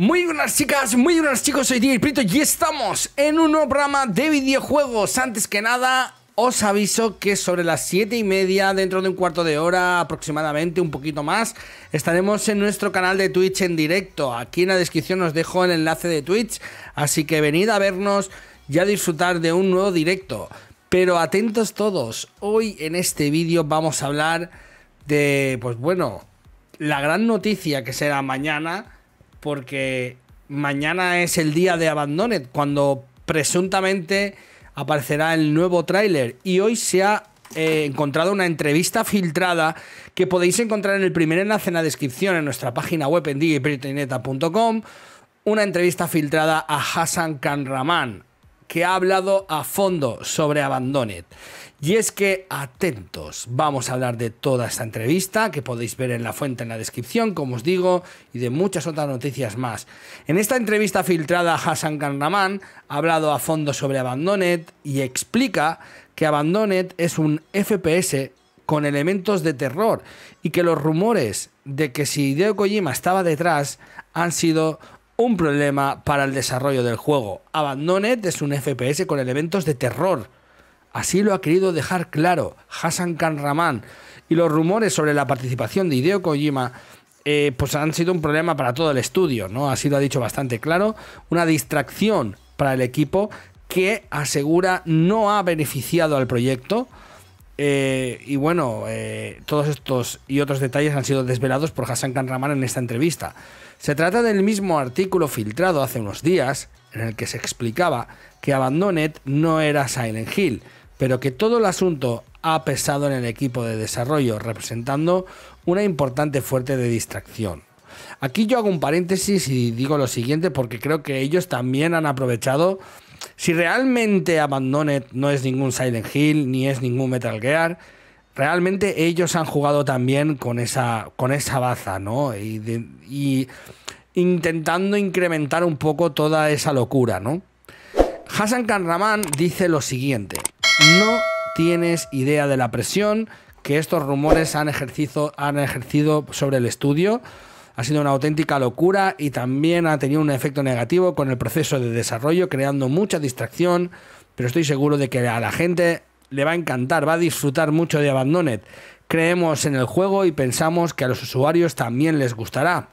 Muy buenas chicas, muy buenas chicos, soy DJ Prito y estamos en un nuevo programa de videojuegos. Antes que nada, os aviso que sobre las 7 y media, dentro de un cuarto de hora aproximadamente, un poquito más, estaremos en nuestro canal de Twitch en directo. Aquí en la descripción os dejo el enlace de Twitch, así que venid a vernos y a disfrutar de un nuevo directo. Pero atentos todos, hoy en este vídeo vamos a hablar de, pues bueno, la gran noticia que será mañana porque mañana es el día de Abandoned, cuando presuntamente aparecerá el nuevo tráiler. Y hoy se ha eh, encontrado una entrevista filtrada que podéis encontrar en el primer enlace en la descripción en nuestra página web en digibritaneta.com. Una entrevista filtrada a Hassan Kanraman, que ha hablado a fondo sobre Abandoned Y es que, atentos, vamos a hablar de toda esta entrevista que podéis ver en la fuente en la descripción, como os digo, y de muchas otras noticias más. En esta entrevista filtrada, Hassan Karnaman ha hablado a fondo sobre Abandoned y explica que Abandoned es un FPS con elementos de terror y que los rumores de que si Hideo Kojima estaba detrás han sido un problema para el desarrollo del juego. Abandoned es un FPS con elementos de terror. Así lo ha querido dejar claro Hassan Kanraman. Y los rumores sobre la participación de Hideo Kojima eh, pues han sido un problema para todo el estudio, ¿no? Así lo ha dicho bastante claro. Una distracción para el equipo que asegura no ha beneficiado al proyecto eh, y bueno, eh, todos estos y otros detalles han sido desvelados por Hassan Kanraman en esta entrevista. Se trata del mismo artículo filtrado hace unos días, en el que se explicaba que Abandoned no era Silent Hill, pero que todo el asunto ha pesado en el equipo de desarrollo, representando una importante fuerte de distracción. Aquí yo hago un paréntesis y digo lo siguiente porque creo que ellos también han aprovechado si realmente Abandoned no es ningún Silent Hill ni es ningún Metal Gear, realmente ellos han jugado también con esa, baza, ¿no? Y, intentando incrementar un poco toda esa locura, ¿no? Hassan Kanraman dice lo siguiente: No tienes idea de la presión que estos rumores han, han ejercido sobre el estudio. Ha sido una auténtica locura y también ha tenido un efecto negativo con el proceso de desarrollo, creando mucha distracción, pero estoy seguro de que a la gente le va a encantar, va a disfrutar mucho de Abandoned. Creemos en el juego y pensamos que a los usuarios también les gustará.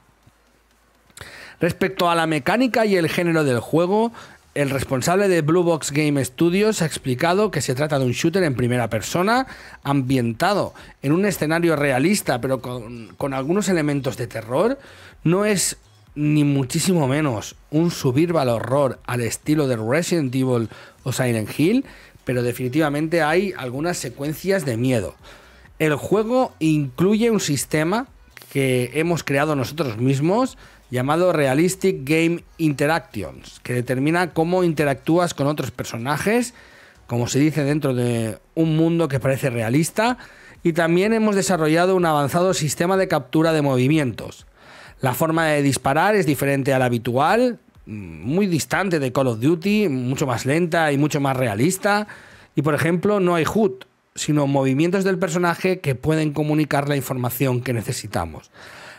Respecto a la mecánica y el género del juego, el responsable de Blue Box Game Studios ha explicado que se trata de un shooter en primera persona, ambientado en un escenario realista, pero con, algunos elementos de terror. No es ni muchísimo menos un subir al horror al estilo de Resident Evil o Silent Hill, pero definitivamente hay algunas secuencias de miedo. El juego incluye un sistema que hemos creado nosotros mismos llamado Realistic Game Interactions, que determina cómo interactúas con otros personajes, como se dice dentro de un mundo que parece realista, y también hemos desarrollado un avanzado sistema de captura de movimientos. La forma de disparar es diferente a la habitual, mm, muy distante de Call of Duty, mucho más lenta y mucho más realista, y por ejemplo no hay HUD, sino movimientos del personaje que pueden comunicar la información que necesitamos.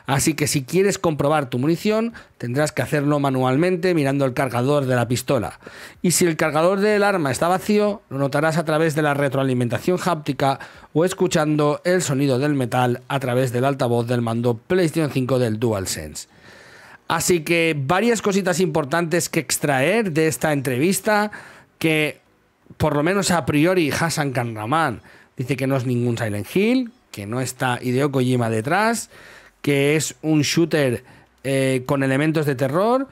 Así que si quieres comprobar tu munición, tendrás que hacerlo manualmente mirando el cargador de la pistola. Y si el cargador del arma está vacío, lo notarás a través de la retroalimentación háptica o escuchando el sonido del metal a través del altavoz del mando PlayStation 5 del DualSense. Así que varias cositas importantes que extraer de esta entrevista que por lo menos a priori Hassan Kanraman dice que no es ningún Silent Hill, que no está Hideo Kojima detrás, que es un shooter eh, con elementos de terror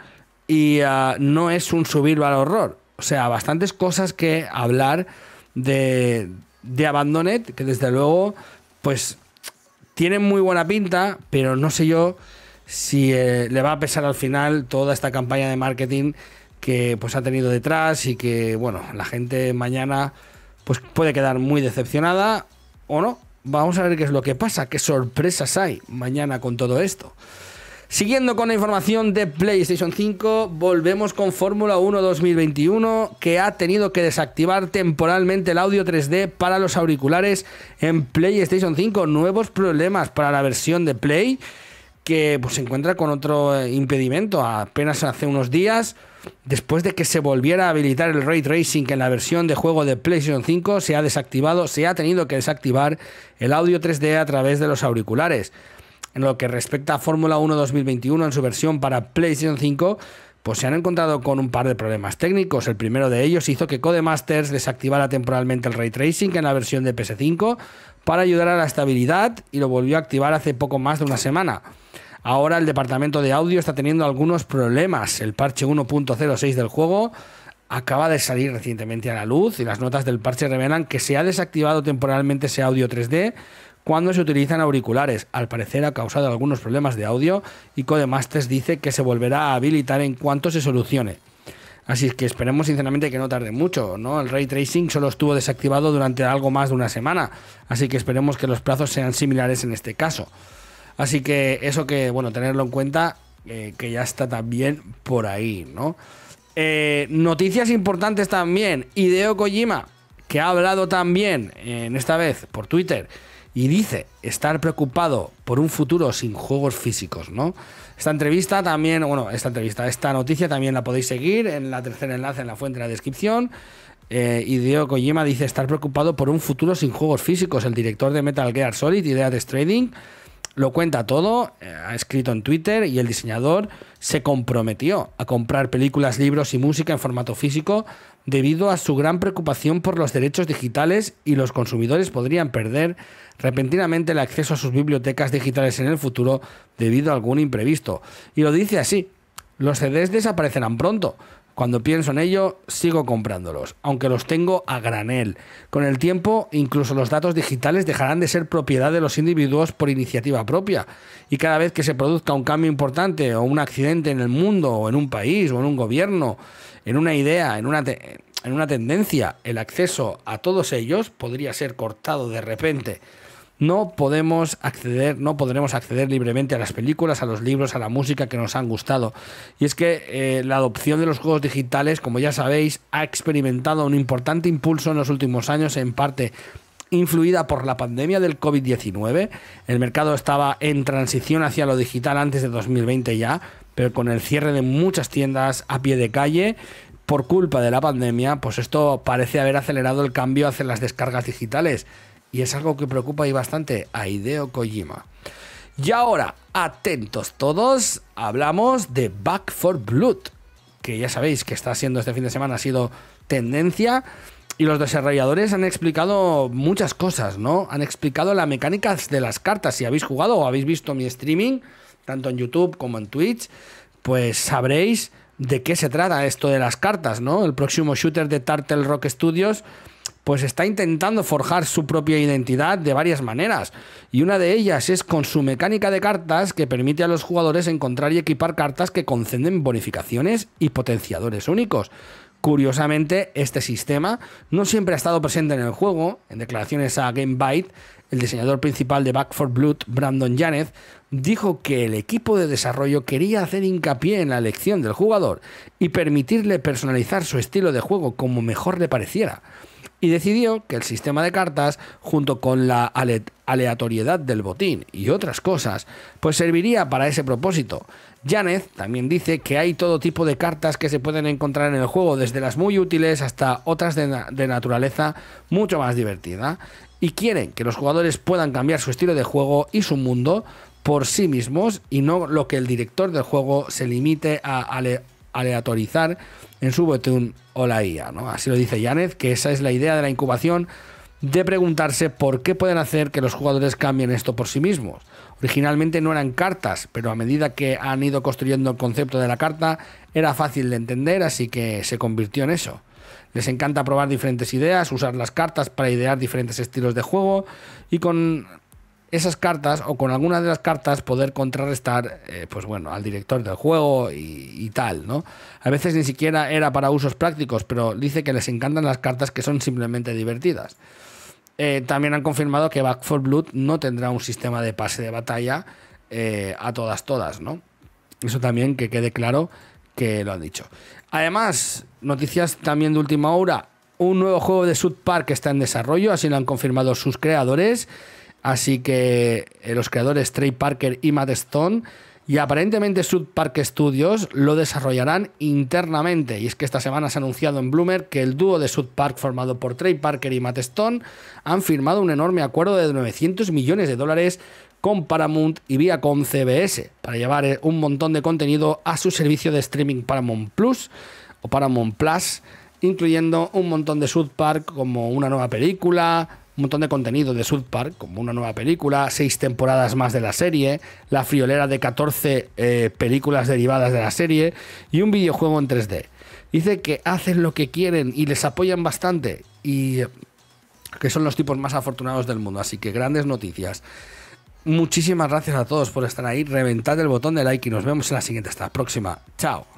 y ah, no es un subir al horror. O sea, bastantes cosas que hablar de, de Abandonet, que desde luego, pues tienen muy buena pinta, pero no sé yo si eh, le va a pesar al final toda esta campaña de marketing que pues ha tenido detrás y que bueno, la gente mañana pues puede quedar muy decepcionada o no, Vamos a ver qué es lo que pasa, qué sorpresas hay mañana con todo esto. Siguiendo con la información de PlayStation 5, volvemos con Fórmula 1 2021, que ha tenido que desactivar temporalmente el audio 3D para los auriculares en PlayStation 5. Nuevos problemas para la versión de Play que pues, se encuentra con otro eh, impedimento. Apenas hace unos días, después de que se volviera a habilitar el Ray Tracing en la versión de juego de PlayStation 5, se ha desactivado, se ha tenido que desactivar el audio 3D a través de los auriculares. En lo que respecta a Fórmula 1 2021 en su versión para PlayStation 5, pues se han encontrado con un par de problemas técnicos. El primero de ellos hizo que Codemasters desactivara temporalmente el ray tracing en la versión de PS5 para ayudar a la estabilidad y lo volvió a activar hace poco más de una semana. Ahora el departamento de audio está teniendo algunos problemas. El parche 1.06 del juego acaba de salir recientemente a la luz y las notas del parche revelan que se ha desactivado temporalmente ese audio 3D cuando se utilizan auriculares. Al parecer ha causado algunos problemas de audio y Codemasters dice que se volverá a habilitar en cuanto se solucione. Así que esperemos sinceramente que no tarde mucho, ¿no? El ray tracing solo estuvo desactivado durante algo más de una semana, así que esperemos que los plazos sean similares en este caso. Así que eso que, bueno, tenerlo en cuenta, eh, que ya está también por ahí, ¿no? Eh, noticias importantes también. Hideo Kojima, que ha hablado también, eh, en esta vez por Twitter, y dice estar preocupado por un futuro sin juegos físicos, ¿no? Esta entrevista también, bueno, esta entrevista, esta noticia también la podéis seguir en la tercera enlace en la fuente de la descripción. Eh, Hideo Kojima dice estar preocupado por un futuro sin juegos físicos. El director de Metal Gear Solid Idea de Trading lo cuenta todo, eh, ha escrito en Twitter y el diseñador se comprometió a comprar películas, libros y música en formato físico debido a su gran preocupación por los derechos digitales y los consumidores podrían perder repentinamente el acceso a sus bibliotecas digitales en el futuro debido a algún imprevisto. Y lo dice así, los CDs desaparecerán pronto. Cuando pienso en ello, sigo comprándolos, aunque los tengo a granel. Con el tiempo, incluso los datos digitales dejarán de ser propiedad de los individuos por iniciativa propia. Y cada vez que se produzca un cambio importante o un accidente en el mundo, o en un país, o en un gobierno, en una idea, en una, en una tendencia, el acceso a todos ellos podría ser cortado de repente no podemos acceder, no podremos acceder libremente a las películas, a los libros, a la música que nos han gustado. Y es que eh, la adopción de los juegos digitales, como ya sabéis, ha experimentado un importante impulso en los últimos años, en parte influida por la pandemia del COVID-19. El mercado estaba en transición hacia lo digital antes de 2020 ya, pero con el cierre de muchas tiendas a pie de calle, por culpa de la pandemia, pues esto parece haber acelerado el cambio hacia las descargas digitales y es algo que preocupa y bastante a Hideo Kojima. Y ahora, atentos todos, hablamos de Back for Blood, que ya sabéis que está siendo este fin de semana, ha sido tendencia. Y los desarrolladores han explicado muchas cosas, ¿no? Han explicado la mecánica de las cartas. Si habéis jugado o habéis visto mi streaming, tanto en YouTube como en Twitch, pues sabréis de qué se trata esto de las cartas, ¿no? El próximo shooter de Turtle Rock Studios pues está intentando forjar su propia identidad de varias maneras. Y una de ellas es con su mecánica de cartas que permite a los jugadores encontrar y equipar cartas que conceden bonificaciones y potenciadores únicos. Curiosamente, este sistema no siempre ha estado presente en el juego. En declaraciones a GameByte, el diseñador principal de Back for Blood, Brandon Janetz, dijo que el equipo de desarrollo quería hacer hincapié en la elección del jugador y permitirle personalizar su estilo de juego como mejor le pareciera y decidió que el sistema de cartas, junto con la aleatoriedad del botín y otras cosas, pues serviría para ese propósito. janet también dice que hay todo tipo de cartas que se pueden encontrar en el juego, desde las muy útiles hasta otras de, naturaleza mucho más divertida, y quieren que los jugadores puedan cambiar su estilo de juego y su mundo por sí mismos y no lo que el director del juego se limite a aleatorizar en su botón o la IA. ¿no? Así lo dice Yanez, que esa es la idea de la incubación, de preguntarse por qué pueden hacer que los jugadores cambien esto por sí mismos. Originalmente no eran cartas, pero a medida que han ido construyendo el concepto de la carta, era fácil de entender, así que se convirtió en eso. Les encanta probar diferentes ideas, usar las cartas para idear diferentes estilos de juego y con esas cartas o con alguna de las cartas poder contrarrestar eh, pues bueno, al director del juego y, tal, ¿no? A veces ni siquiera era para usos prácticos, pero dice que les encantan las cartas que son simplemente divertidas. Eh, también han confirmado que Back 4 Blood no tendrá un sistema de pase de batalla eh, a todas, todas, ¿no? Eso también que quede claro que lo han dicho. Además, noticias también de última hora, un nuevo juego de South Park está en desarrollo, así lo han confirmado sus creadores Así que eh, los creadores Trey Parker y Matt Stone y aparentemente South Park Studios lo desarrollarán internamente. Y es que esta semana se ha anunciado en Bloomer que el dúo de South Park formado por Trey Parker y Matt Stone han firmado un enorme acuerdo de 900 millones de dólares con Paramount y vía con CBS para llevar eh, un montón de contenido a su servicio de streaming Paramount Plus o Paramount Plus, incluyendo un montón de South Park como una nueva película, un montón de contenido de South Park, como una nueva película, seis temporadas más de la serie, la friolera de 14 eh, películas derivadas de la serie y un videojuego en 3D. Dice que hacen lo que quieren y les apoyan bastante y eh, que son los tipos más afortunados del mundo. Así que grandes noticias. Muchísimas gracias a todos por estar ahí. Reventad el botón de like y nos vemos en la siguiente. Hasta la próxima. Chao.